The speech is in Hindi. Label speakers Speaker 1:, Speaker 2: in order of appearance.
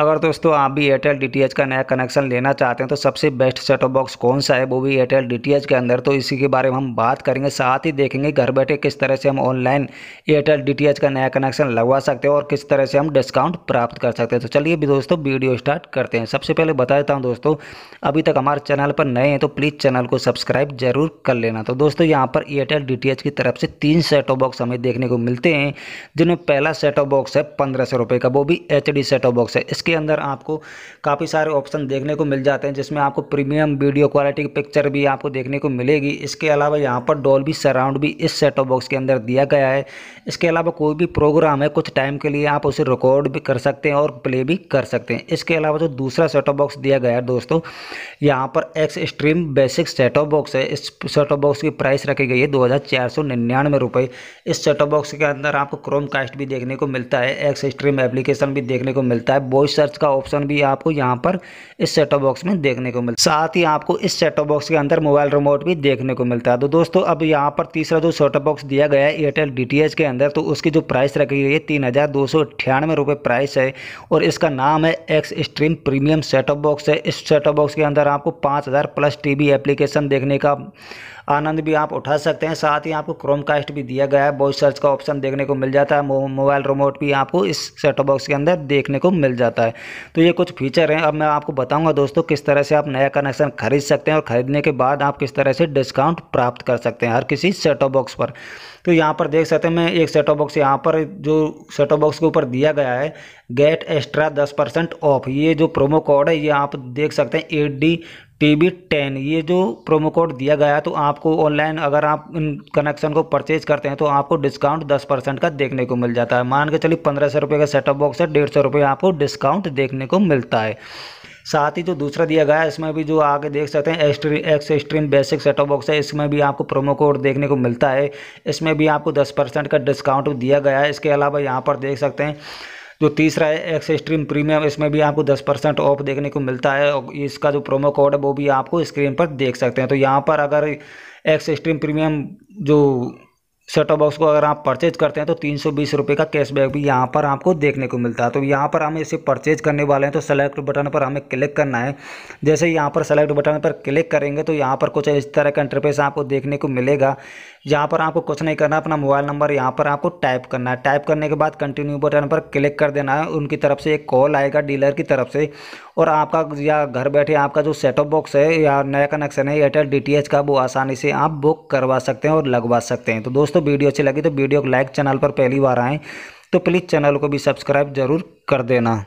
Speaker 1: अगर दोस्तों आप भी एयरटेल डी का नया कनेक्शन लेना चाहते हैं तो सबसे बेस्ट सेट ऑफ बॉक्स कौन सा है वो भी एयरटेल डी के अंदर तो इसी के बारे में हम बात करेंगे साथ ही देखेंगे घर बैठे किस तरह से हम ऑनलाइन एयरटेल डी का नया कनेक्शन लगवा सकते हैं और किस तरह से हम डिस्काउंट प्राप्त कर सकते हैं तो चलिए भी दोस्तों वीडियो स्टार्ट करते हैं सबसे पहले बता देता हूँ दोस्तों अभी तक हमारे चैनल पर नए हैं तो प्लीज़ चैनल को सब्सक्राइब जरूर कर लेना तो दोस्तों यहाँ पर एयरटेल डी की तरफ से तीन सेट ऑफ बॉक्स हमें देखने को मिलते हैं जिनमें पहला सेट ऑफ बॉक्स है पंद्रह का वो भी एच डी बॉक्स है इसके अंदर आपको काफ़ी सारे ऑप्शन देखने को मिल जाते हैं जिसमें आपको प्रीमियम वीडियो क्वालिटी की पिक्चर भी आपको देखने को मिलेगी इसके अलावा यहाँ पर डॉल भी सराउंड भी इस सेटअप बॉक्स के अंदर दिया गया है इसके अलावा कोई भी प्रोग्राम है कुछ टाइम के लिए आप उसे रिकॉर्ड भी कर सकते हैं और प्ले भी कर सकते हैं इसके अलावा जो दूसरा सेटअप बॉक्स दिया गया है दोस्तों यहाँ पर X stream basic setup box है इस सेटअप बॉक्स की प्राइस रखी गई है दो हज़ार इस सेटअप बॉक्स के अंदर आपको क्रोम कास्ट भी देखने को मिलता है एक्स स्ट्रीम एप्लीकेशन भी देखने को मिलता है बॉय सर्च का ऑप्शन भी आपको यहाँ पर इस सेटो बॉक्स में देखने को मिलता है साथ ही आपको इस सेटो बॉक्स के अंदर मोबाइल रिमोट भी देखने को मिलता है तो दोस्तों अब यहाँ पर तीसरा जो सेटो बॉक्स दिया गया है एयरटेल डी के अंदर तो उसकी जो प्राइस रखी गई है तीन हज़ार प्राइस है और इसका नाम है X stream premium setup box है इस सेटअप बॉक्स के अंदर आपको पाँच प्लस टी एप्लीकेशन देखने का आनंद भी आप उठा सकते हैं साथ ही आपको क्रोमकास्ट भी दिया गया है वॉइस सर्च का ऑप्शन देखने को मिल जाता है मोबाइल रिमोट भी आपको इस सेटॉप बॉक्स के अंदर देखने को मिल जाता है तो ये कुछ फीचर हैं अब मैं आपको बताऊँगा दोस्तों किस तरह से आप नया कनेक्शन खरीद सकते हैं और ख़रीदने के बाद आप किस तरह से डिस्काउंट प्राप्त कर सकते हैं हर किसी सेट बॉक्स पर तो यहाँ पर देख सकते हैं मैं एक सेटॉप बॉक्स यहाँ पर जो सेट बॉक्स के ऊपर दिया गया है गेट एक्स्ट्रा दस परसेंट ऑफ ये जो प्रोमो कोड है ये आप देख सकते हैं eight D T B ten ये जो प्रोमो कोड दिया गया है तो आपको ऑनलाइन अगर आप इन कनेक्शन को परचेज करते हैं तो आपको डिस्काउंट दस परसेंट का देखने को मिल जाता है मान के चलिए पंद्रह सौ रुपये का सेटअप बॉक्स है डेढ़ सौ रुपये आपको डिस्काउंट देखने को मिलता है साथ ही जो दूसरा दिया गया है इसमें भी जो आगे देख सकते हैं X stream basic setup box है इसमें भी आपको प्रोमो कोड देखने को मिलता है इसमें भी आपको दस परसेंट का डिस्काउंट दिया गया है इसके अलावा यहाँ पर देख सकते हैं जो तीसरा है एक्स स्ट्रीम प्रीमियम इसमें भी आपको दस परसेंट ऑफ देखने को मिलता है और इसका जो प्रोमो कोड है वो भी आपको स्क्रीन पर देख सकते हैं तो यहाँ पर अगर एक्स स्ट्रीम प्रीमियम जो सेटो बॉक्स को अगर आप परचेज करते हैं तो तीन सौ का कैशबैक भी यहाँ पर आपको देखने को मिलता है तो यहाँ पर हम इसे परचेज करने वाले हैं तो सेलेक्ट बटन पर हमें क्लिक करना है जैसे यहाँ पर सेलेक्ट बटन पर क्लिक करेंगे तो यहाँ पर कुछ इस तरह का इंटरफेस आपको देखने को मिलेगा यहाँ पर आपको कुछ नहीं करना अपना मोबाइल नंबर यहाँ पर आपको टाइप करना है टाइप करने के बाद कंटिन्यू बटन पर क्लिक कर देना है उनकी तरफ से एक कॉल आएगा डीलर की तरफ से और आपका या घर बैठे आपका जो सेटअप बॉक्स है या नया कनेक्शन है एयरटेल डी का वो आसानी से आप बुक करवा सकते हैं और लगवा सकते हैं तो दोस्तों वीडियो अच्छी लगी तो वीडियो को लाइक चैनल पर पहली बार आएँ तो प्लीज़ चैनल को भी सब्सक्राइब जरूर कर देना